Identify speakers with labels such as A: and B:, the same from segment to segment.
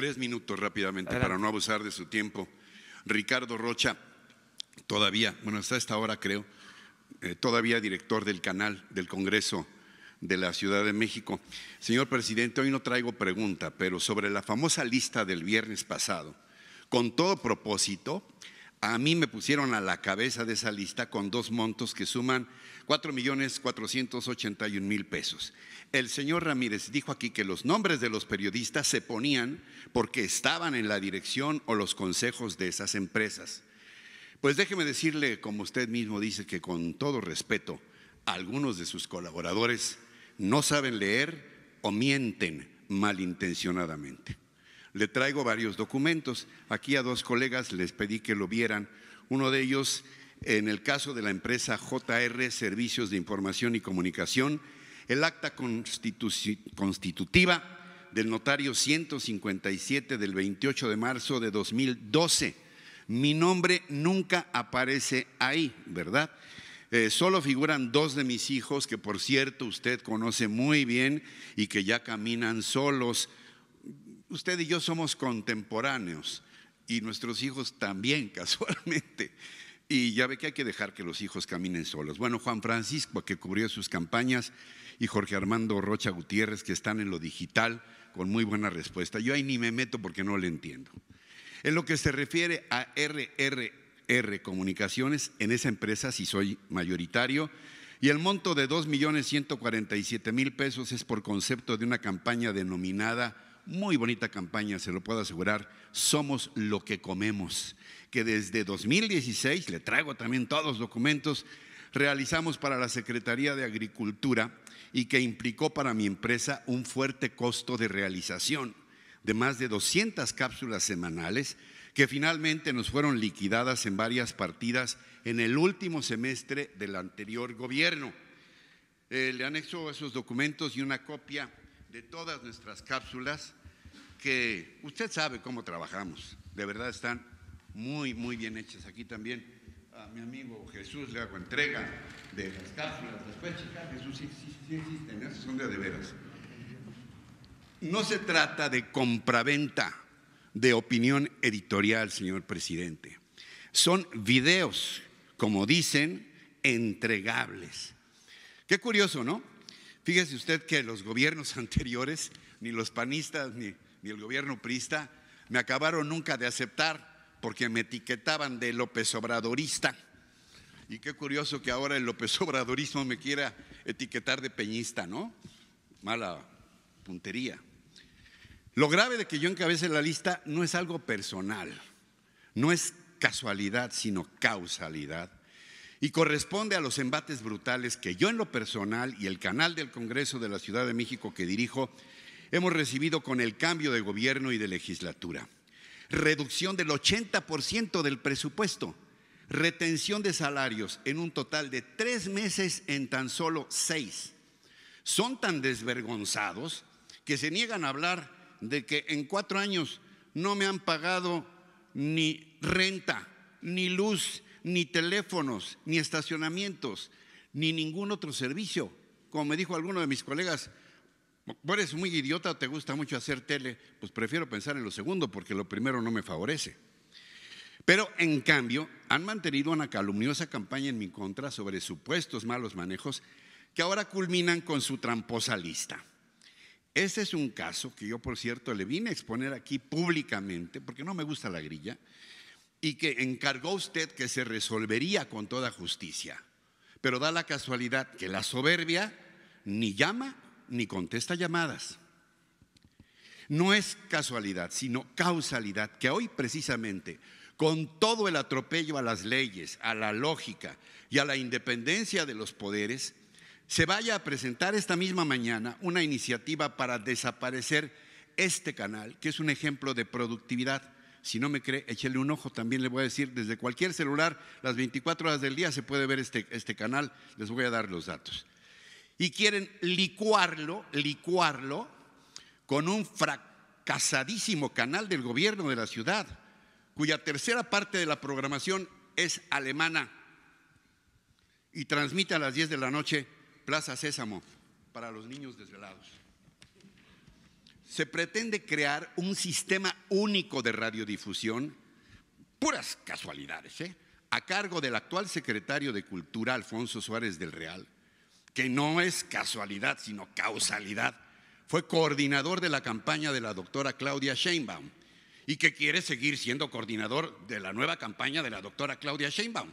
A: Tres minutos rápidamente para no abusar de su tiempo. Ricardo Rocha, todavía, bueno, hasta esta hora creo, eh, todavía director del canal del Congreso de la Ciudad de México. Señor presidente, hoy no traigo pregunta, pero sobre la famosa lista del viernes pasado, con todo propósito, a mí me pusieron a la cabeza de esa lista con dos montos que suman cuatro millones mil pesos. El señor Ramírez dijo aquí que los nombres de los periodistas se ponían porque estaban en la dirección o los consejos de esas empresas. Pues déjeme decirle, como usted mismo dice, que con todo respeto, algunos de sus colaboradores no saben leer o mienten malintencionadamente le traigo varios documentos. Aquí a dos colegas les pedí que lo vieran. Uno de ellos, en el caso de la empresa JR Servicios de Información y Comunicación, el acta constitutiva del notario 157 del 28 de marzo de 2012. Mi nombre nunca aparece ahí, ¿verdad? Eh, solo figuran dos de mis hijos que por cierto usted conoce muy bien y que ya caminan solos usted y yo somos contemporáneos y nuestros hijos también casualmente. Y ya ve que hay que dejar que los hijos caminen solos. Bueno, Juan Francisco, que cubrió sus campañas, y Jorge Armando Rocha Gutiérrez, que están en lo digital, con muy buena respuesta. Yo ahí ni me meto porque no le entiendo. En lo que se refiere a RRR Comunicaciones, en esa empresa sí soy mayoritario, y el monto de 2.147.000 pesos es por concepto de una campaña denominada muy bonita campaña, se lo puedo asegurar, Somos lo que comemos, que desde 2016, le traigo también todos los documentos, realizamos para la Secretaría de Agricultura y que implicó para mi empresa un fuerte costo de realización de más de 200 cápsulas semanales que finalmente nos fueron liquidadas en varias partidas en el último semestre del anterior gobierno. le eh, le anexo esos documentos y una copia de todas nuestras cápsulas, que usted sabe cómo trabajamos. De verdad están muy, muy bien hechas. Aquí también a mi amigo Jesús le hago entrega de las cápsulas. Después, chicas, Jesús sí, existen, ¿eh? son de de veras. No se trata de compraventa de opinión editorial, señor presidente. Son videos, como dicen, entregables. Qué curioso, ¿no? Fíjese usted que los gobiernos anteriores, ni los panistas ni, ni el gobierno prista, me acabaron nunca de aceptar porque me etiquetaban de López Obradorista. Y qué curioso que ahora el López Obradorismo me quiera etiquetar de peñista, ¿no? Mala puntería. Lo grave de que yo encabece la lista no es algo personal, no es casualidad, sino causalidad y corresponde a los embates brutales que yo en lo personal y el canal del Congreso de la Ciudad de México que dirijo hemos recibido con el cambio de gobierno y de legislatura. Reducción del 80% del presupuesto, retención de salarios en un total de tres meses en tan solo seis. Son tan desvergonzados que se niegan a hablar de que en cuatro años no me han pagado ni renta, ni luz, ni teléfonos, ni estacionamientos, ni ningún otro servicio. Como me dijo alguno de mis colegas, eres muy idiota, te gusta mucho hacer tele, pues prefiero pensar en lo segundo porque lo primero no me favorece. Pero en cambio, han mantenido una calumniosa campaña en mi contra sobre supuestos malos manejos que ahora culminan con su tramposa lista. Este es un caso que yo, por cierto, le vine a exponer aquí públicamente, porque no me gusta la grilla, y que encargó usted que se resolvería con toda justicia. Pero da la casualidad que la soberbia ni llama ni contesta llamadas. No es casualidad, sino causalidad, que hoy precisamente, con todo el atropello a las leyes, a la lógica y a la independencia de los poderes, se vaya a presentar esta misma mañana una iniciativa para desaparecer este canal, que es un ejemplo de productividad si no me cree, échele un ojo. También le voy a decir, desde cualquier celular, las 24 horas del día se puede ver este, este canal. Les voy a dar los datos. Y quieren licuarlo, licuarlo con un fracasadísimo canal del gobierno de la ciudad, cuya tercera parte de la programación es alemana y transmite a las 10 de la noche Plaza Sésamo para los niños desvelados se pretende crear un sistema único de radiodifusión, puras casualidades, ¿eh? a cargo del actual secretario de Cultura, Alfonso Suárez del Real, que no es casualidad, sino causalidad. Fue coordinador de la campaña de la doctora Claudia Sheinbaum y que quiere seguir siendo coordinador de la nueva campaña de la doctora Claudia Sheinbaum.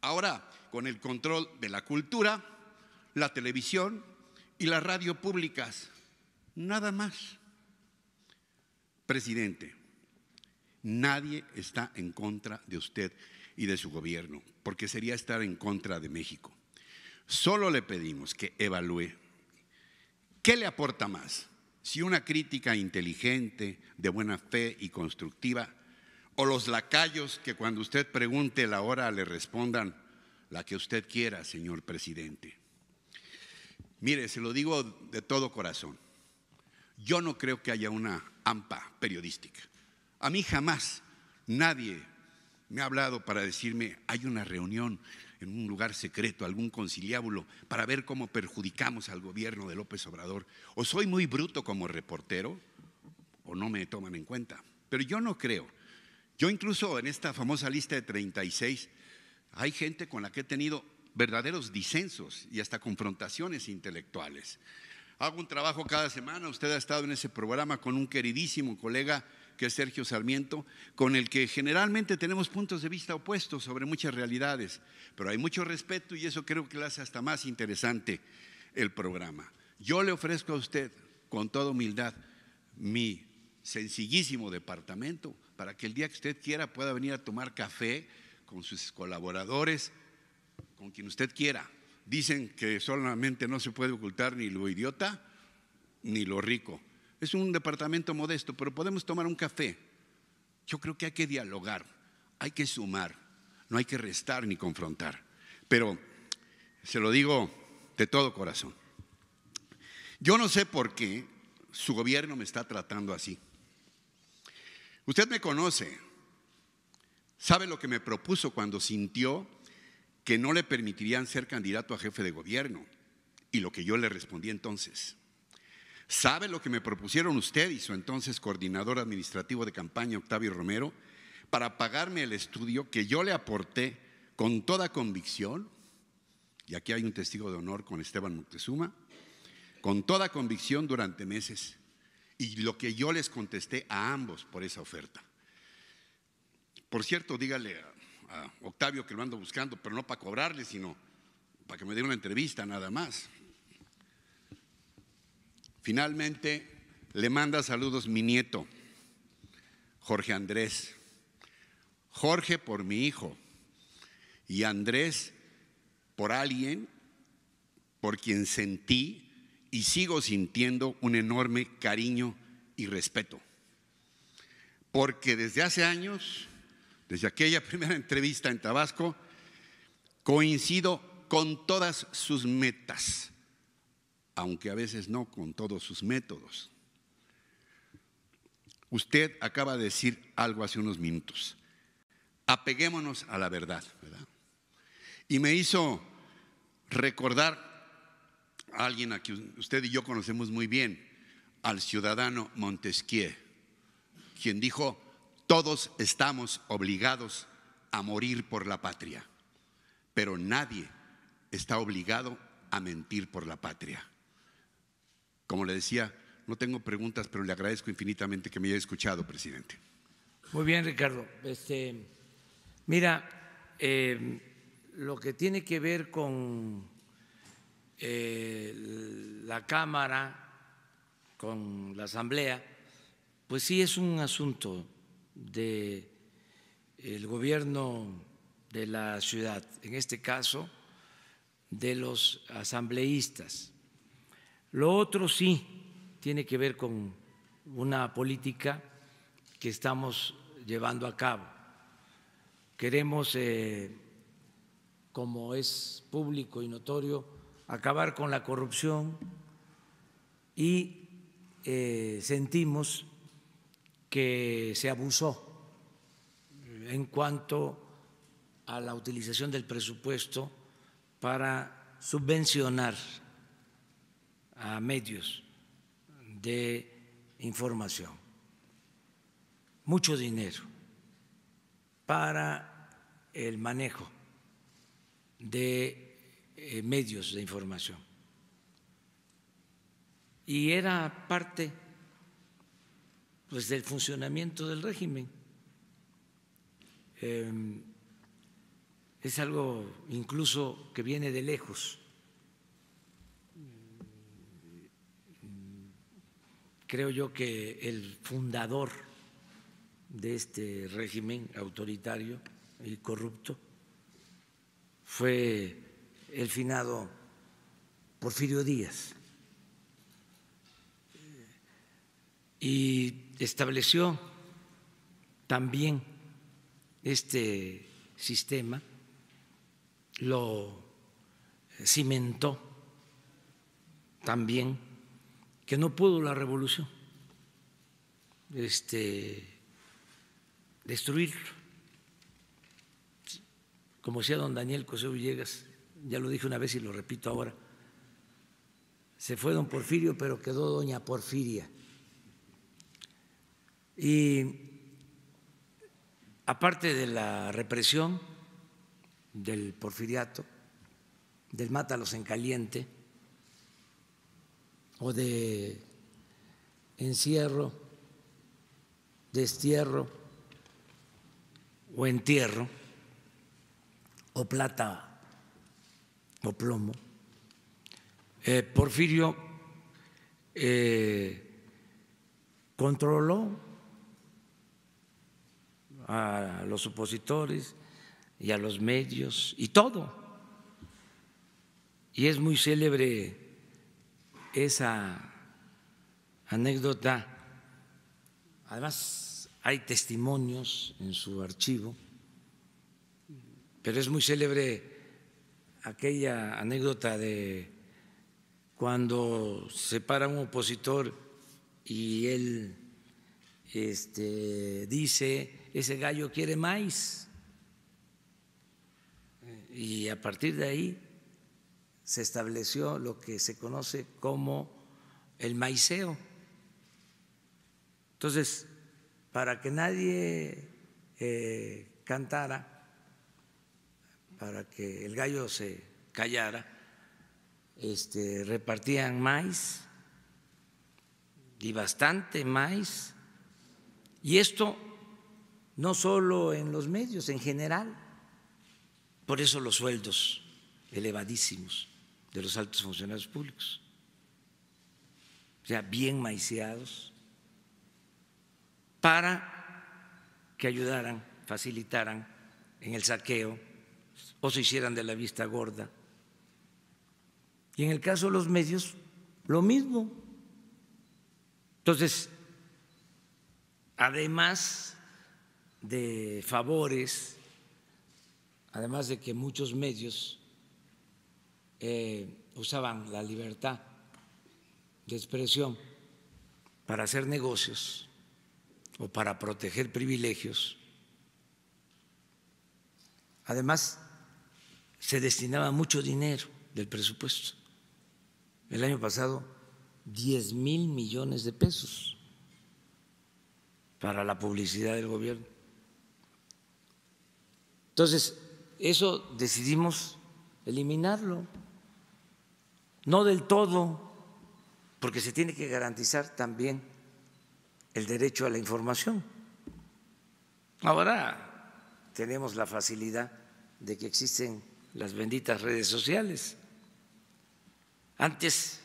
A: Ahora, con el control de la cultura, la televisión y las radio públicas. Nada más. Presidente, nadie está en contra de usted y de su gobierno, porque sería estar en contra de México. Solo le pedimos que evalúe qué le aporta más, si una crítica inteligente, de buena fe y constructiva, o los lacayos que cuando usted pregunte la hora le respondan la que usted quiera, señor presidente. Mire, se lo digo de todo corazón. Yo no creo que haya una AMPA periodística. A mí jamás nadie me ha hablado para decirme, hay una reunión en un lugar secreto, algún conciliábulo, para ver cómo perjudicamos al gobierno de López Obrador. O soy muy bruto como reportero, o no me toman en cuenta. Pero yo no creo. Yo incluso en esta famosa lista de 36, hay gente con la que he tenido verdaderos disensos y hasta confrontaciones intelectuales. Hago un trabajo cada semana, usted ha estado en ese programa con un queridísimo colega que es Sergio Sarmiento, con el que generalmente tenemos puntos de vista opuestos sobre muchas realidades, pero hay mucho respeto y eso creo que le hace hasta más interesante el programa. Yo le ofrezco a usted, con toda humildad, mi sencillísimo departamento para que el día que usted quiera pueda venir a tomar café con sus colaboradores, con quien usted quiera dicen que solamente no se puede ocultar ni lo idiota ni lo rico. Es un departamento modesto, pero podemos tomar un café. Yo creo que hay que dialogar, hay que sumar, no hay que restar ni confrontar. Pero se lo digo de todo corazón. Yo no sé por qué su gobierno me está tratando así. Usted me conoce, sabe lo que me propuso cuando sintió que no le permitirían ser candidato a jefe de gobierno. Y lo que yo le respondí entonces, ¿sabe lo que me propusieron usted y su entonces coordinador administrativo de campaña, Octavio Romero, para pagarme el estudio que yo le aporté con toda convicción? Y aquí hay un testigo de honor con Esteban Moctezuma, con toda convicción durante meses. Y lo que yo les contesté a ambos por esa oferta. Por cierto, dígale a a Octavio que lo ando buscando, pero no para cobrarle, sino para que me dé una entrevista nada más. Finalmente, le manda saludos mi nieto, Jorge Andrés. Jorge por mi hijo y Andrés por alguien por quien sentí y sigo sintiendo un enorme cariño y respeto. Porque desde hace años desde aquella primera entrevista en Tabasco, coincido con todas sus metas, aunque a veces no con todos sus métodos. Usted acaba de decir algo hace unos minutos. Apeguémonos a la verdad, ¿verdad? Y me hizo recordar a alguien a quien usted y yo conocemos muy bien, al ciudadano Montesquieu, quien dijo, todos estamos obligados a morir por la patria, pero nadie está obligado a mentir por la patria. Como le decía, no tengo preguntas, pero le agradezco infinitamente que me haya escuchado, presidente.
B: Muy bien, Ricardo. Este, mira, eh, lo que tiene que ver con eh, la Cámara, con la Asamblea, pues sí es un asunto del gobierno de la ciudad, en este caso de los asambleístas. Lo otro sí tiene que ver con una política que estamos llevando a cabo. Queremos, eh, como es público y notorio, acabar con la corrupción y eh, sentimos que se abusó en cuanto a la utilización del presupuesto para subvencionar a medios de información, mucho dinero para el manejo de eh, medios de información. Y era parte pues, del funcionamiento del régimen. Em, es algo incluso que viene de lejos. Creo yo que el fundador de este régimen autoritario y corrupto fue el finado Porfirio Díaz. Y estableció también este sistema, lo cimentó también, que no pudo la revolución este, destruirlo. Como decía don Daniel José Villegas, ya lo dije una vez y lo repito ahora, se fue don Porfirio, pero quedó doña Porfiria. Y aparte de la represión del porfiriato, del mátalos en caliente o de encierro, destierro o entierro o plata o plomo, eh, Porfirio eh, controló a los opositores y a los medios y todo. Y es muy célebre esa anécdota. Además, hay testimonios en su archivo, pero es muy célebre aquella anécdota de cuando se para un opositor y él este, dice ese gallo quiere maíz. Y a partir de ahí se estableció lo que se conoce como el maiceo. Entonces, para que nadie eh, cantara, para que el gallo se callara, este, repartían maíz y bastante maíz. Y esto no solo en los medios, en general. Por eso los sueldos elevadísimos de los altos funcionarios públicos, o sea, bien maiciados, para que ayudaran, facilitaran en el saqueo o se hicieran de la vista gorda. Y en el caso de los medios, lo mismo. Entonces, además de favores, además de que muchos medios eh, usaban la libertad de expresión para hacer negocios o para proteger privilegios. Además, se destinaba mucho dinero del presupuesto. El año pasado, 10 mil millones de pesos para la publicidad del gobierno. Entonces, eso decidimos eliminarlo, no del todo, porque se tiene que garantizar también el derecho a la información. Ahora tenemos la facilidad de que existen las benditas redes sociales. Antes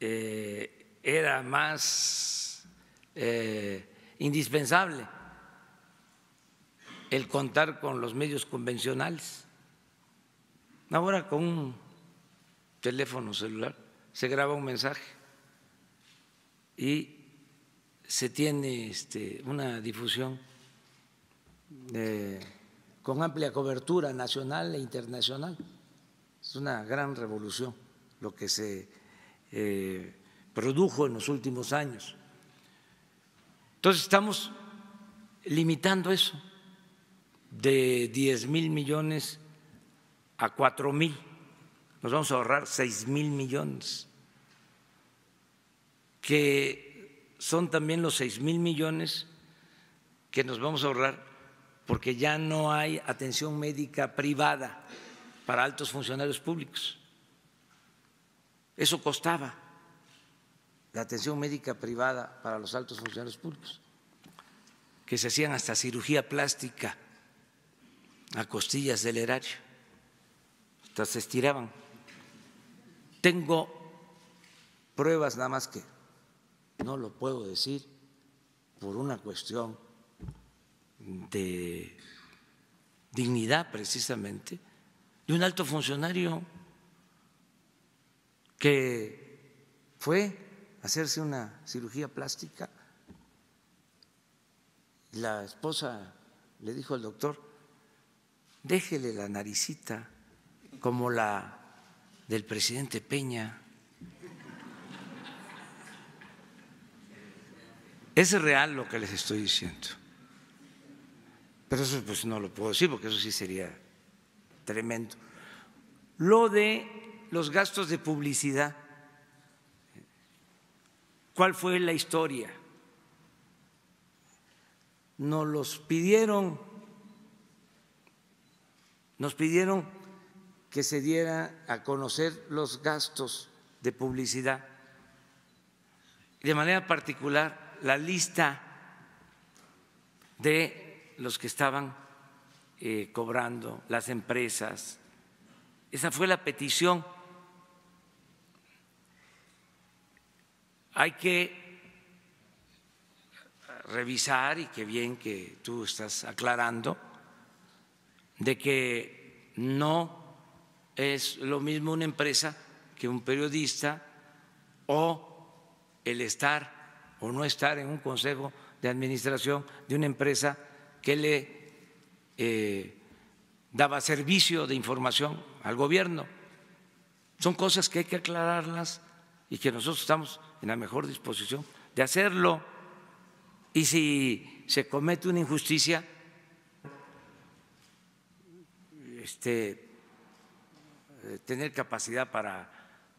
B: eh, era más eh, indispensable el contar con los medios convencionales. Ahora con un teléfono celular se graba un mensaje y se tiene este, una difusión eh, con amplia cobertura nacional e internacional. Es una gran revolución lo que se eh, produjo en los últimos años. Entonces estamos limitando eso de 10 mil millones a 4 mil, nos vamos a ahorrar 6 mil millones, que son también los 6 mil millones que nos vamos a ahorrar porque ya no hay atención médica privada para altos funcionarios públicos. Eso costaba, la atención médica privada para los altos funcionarios públicos, que se hacían hasta cirugía plástica a costillas del erario, hasta se estiraban. Tengo pruebas nada más que no lo puedo decir por una cuestión de dignidad precisamente de un alto funcionario que fue a hacerse una cirugía plástica. La esposa le dijo al doctor, déjele la naricita como la del presidente Peña. Es real lo que les estoy diciendo. Pero eso pues no lo puedo decir porque eso sí sería tremendo. Lo de los gastos de publicidad. ¿Cuál fue la historia? Nos los pidieron nos pidieron que se diera a conocer los gastos de publicidad, de manera particular la lista de los que estaban eh, cobrando, las empresas. Esa fue la petición. Hay que revisar, y qué bien que tú estás aclarando, de que no es lo mismo una empresa que un periodista o el estar o no estar en un consejo de administración de una empresa que le eh, daba servicio de información al gobierno. Son cosas que hay que aclararlas y que nosotros estamos en la mejor disposición de hacerlo. Y si se comete una injusticia, Este, eh, tener capacidad para,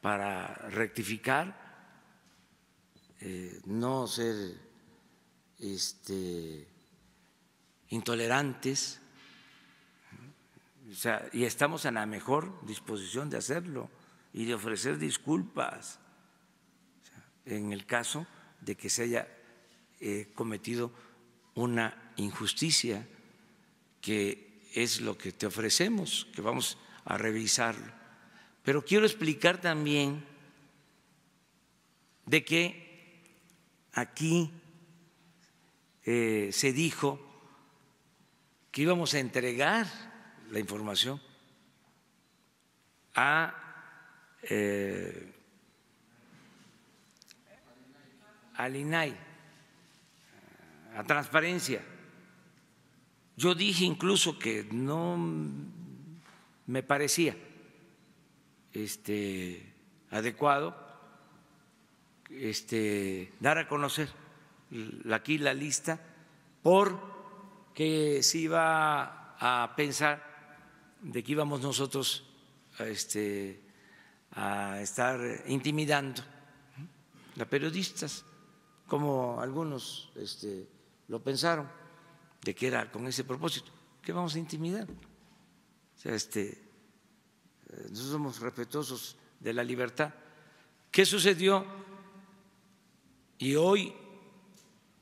B: para rectificar, eh, no ser este, intolerantes, y estamos en la mejor disposición de hacerlo y de ofrecer disculpas en el caso de que se haya eh, cometido una injusticia que es lo que te ofrecemos, que vamos a revisarlo. Pero quiero explicar también de que aquí eh, se dijo que íbamos a entregar la información a eh, al INAI, a transparencia. Yo dije incluso que no me parecía este, adecuado este, dar a conocer aquí la lista porque se iba a pensar de que íbamos nosotros este, a, estar intimidando a periodistas, como algunos lo pensaron de que era con ese propósito. ¿Qué vamos a intimidar? O sea, este, eh, nosotros somos respetuosos de la libertad. ¿Qué sucedió? Y hoy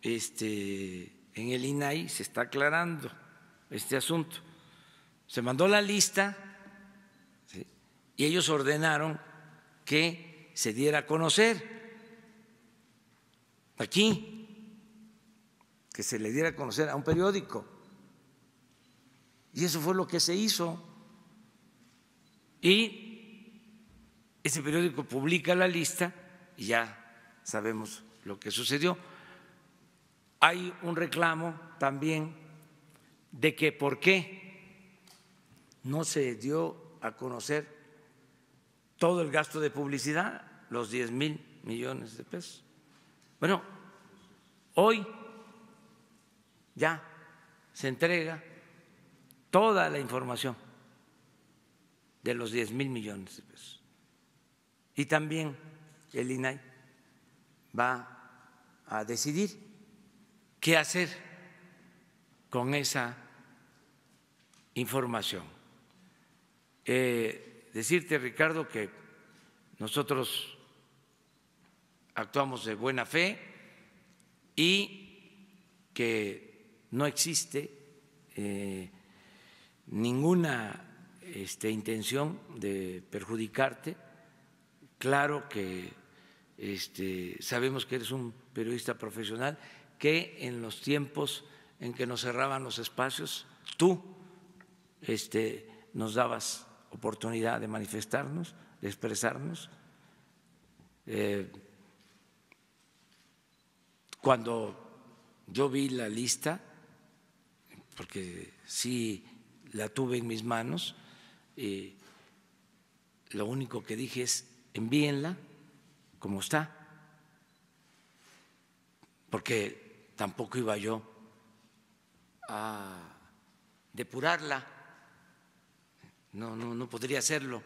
B: este, en el INAI se está aclarando este asunto. Se mandó la lista y ellos ordenaron que se diera a conocer aquí que se le diera a conocer a un periódico. Y eso fue lo que se hizo. Y ese periódico publica la lista y ya sabemos lo que sucedió. Hay un reclamo también de que por qué no se dio a conocer todo el gasto de publicidad, los 10 mil millones de pesos. Bueno, hoy ya se entrega toda la información de los 10 mil millones de pesos. Y también el INAI va a decidir qué hacer con esa información. Eh, decirte, Ricardo, que nosotros actuamos de buena fe y que no existe eh, ninguna este, intención de perjudicarte. Claro que este, sabemos que eres un periodista profesional, que en los tiempos en que nos cerraban los espacios, tú este, nos dabas oportunidad de manifestarnos, de expresarnos. Eh, cuando yo vi la lista, porque sí la tuve en mis manos. y eh, lo único que dije es envíenla como está, porque tampoco iba yo a depurarla, no, no, podría hacerlo.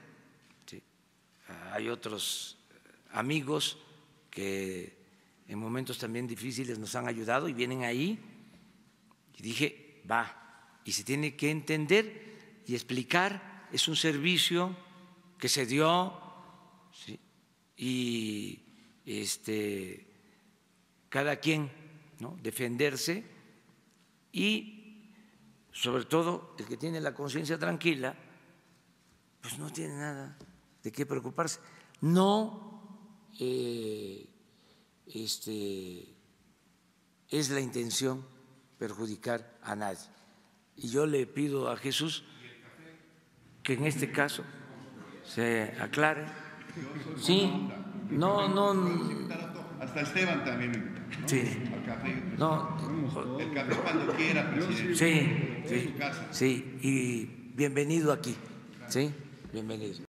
B: Hay otros eh, amigos que en momentos también difíciles nos han ayudado y vienen ahí. Y dije, y se tiene que entender y explicar. Es un servicio que se dio y este, cada quien ¿no? defenderse y sobre todo el que tiene la conciencia tranquila, pues no tiene nada de qué preocuparse. No eh, este, es la intención perjudicar a nadie. Y yo le pido a Jesús que en este caso se aclare. Sí, no, no. Hasta Esteban también. Sí. No. El café cuando quiera, su sí. Sí, y bienvenido aquí. Sí, bienvenido.